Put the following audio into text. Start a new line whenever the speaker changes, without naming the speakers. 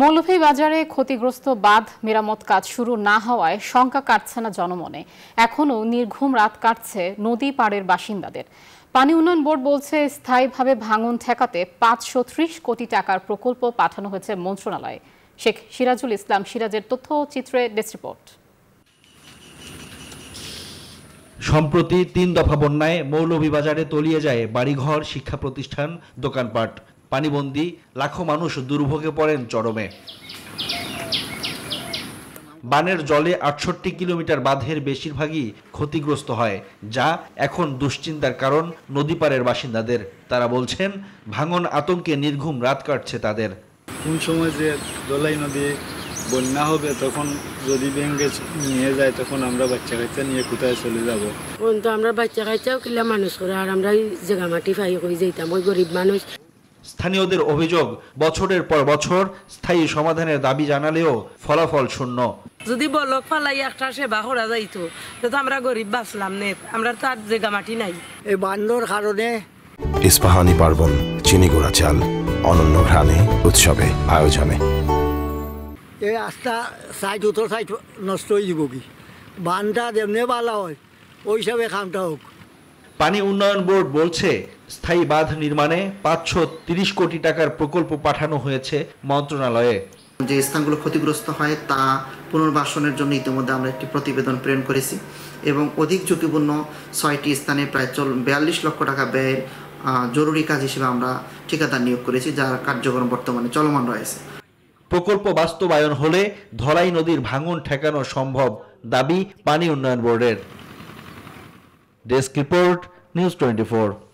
মৌলভীবাজারে ক্ষতিগ্রস্ত বাঁধ মেরামত কাজ শুরু না হওয়ায় শঙ্কা কাটছে না জনমনে এখনও নির্ঘুম রাত কাটছে নদী পাড়ের বাসিন্দাদের পানি উন্নয়ন বোর্ড বলছে স্থায়ীভাবে ভাঙন ঠেকাতে পাঁচশো কোটি টাকার প্রকল্প পাঠানো হয়েছে মন্ত্রণালয়ে শেখ সিরাজুল ইসলাম সিরাজের তথ্য চিত্রে ডেস্ক রিপোর্ট
সম্প্রতি তিন দফা বন্যায় মৌলভীবাজারে তলিয়ে যায় বাড়িঘর শিক্ষা প্রতিষ্ঠান দোকানপাট পানিবন্দী লাখো মানুষ দুর্ভোগে পড়েন চরমে বানের জলে আটষট্টি কিলোমিটার বাঁধের বেশিরভাগই ক্ষতিগ্রস্ত হয় যা এখন দুশ্চিন্তার কারণ নদীপাড়ের বাসিন্দাদের তারা বলছেন ভাঙন আতঙ্কে নির্ঘুম রাত কাটছে তাদের কোন সময় যে দোলাই নদী বন্যা হবে তখন যদি ব্যাংকে নিয়ে যায় তখন আমরা বাচ্চা কাচ্চা নিয়ে কোথায় চলে যাব
তো আমরা বাচ্চা কাচ্চাও কিলা মানুষ করে আর আমরা জায়গা মাটি পাই হয়ে যেতাম ওই গরিব মানুষ
স্থানীয়দের অভিযোগ বছরের পর বছর স্থায়ী সমাধানের দাবি জানালেও ফলাফল শূন্য
যদি বলক ফালাই একটা সে বাহরা যাইতো তো আমরা গরিব বাঁচলাম নে আমরা তো আর জায়গা মাটি নাই এই বান্দর কারণে ইস্পাহানি পার্বণ চিনি চাল অনন্য ঘ্রাণে উৎসবে আয়োজনে
এই আস্থা সাইড উত্তর সাইড নষ্ট হয়ে যাব কি বানটা যেমনি বালা হয় ওই হিসাবে খামটা হোক পানি উন্নয়ন বোর্ড বলছে স্থায়ী বাঁধ নির্মাণে পাঁচশো তিরিশ কোটি টাকার প্রকল্প পাঠানো হয়েছে মন্ত্রণালয়ে যে স্থানগুলো ক্ষতিগ্রস্ত হয় তা পুনর্বাসনের জন্য ইতিমধ্যে আমরা একটি প্রতিবেদন প্রেরণ করেছি এবং অধিক ঝুঁকিপূর্ণ ছয়টি স্থানে প্রায় চল বিয়াল্লিশ লক্ষ টাকা ব্যয়ের জরুরি কাজ হিসেবে আমরা ঠিকাদার নিয়োগ করেছি যার কার্যক্রম বর্তমানে চলমান রয়েছে প্রকল্প বাস্তবায়ন হলে ধলাই নদীর ভাঙন ঠেকানো সম্ভব দাবি পানি উন্নয়ন বোর্ডের Desk Report News 24.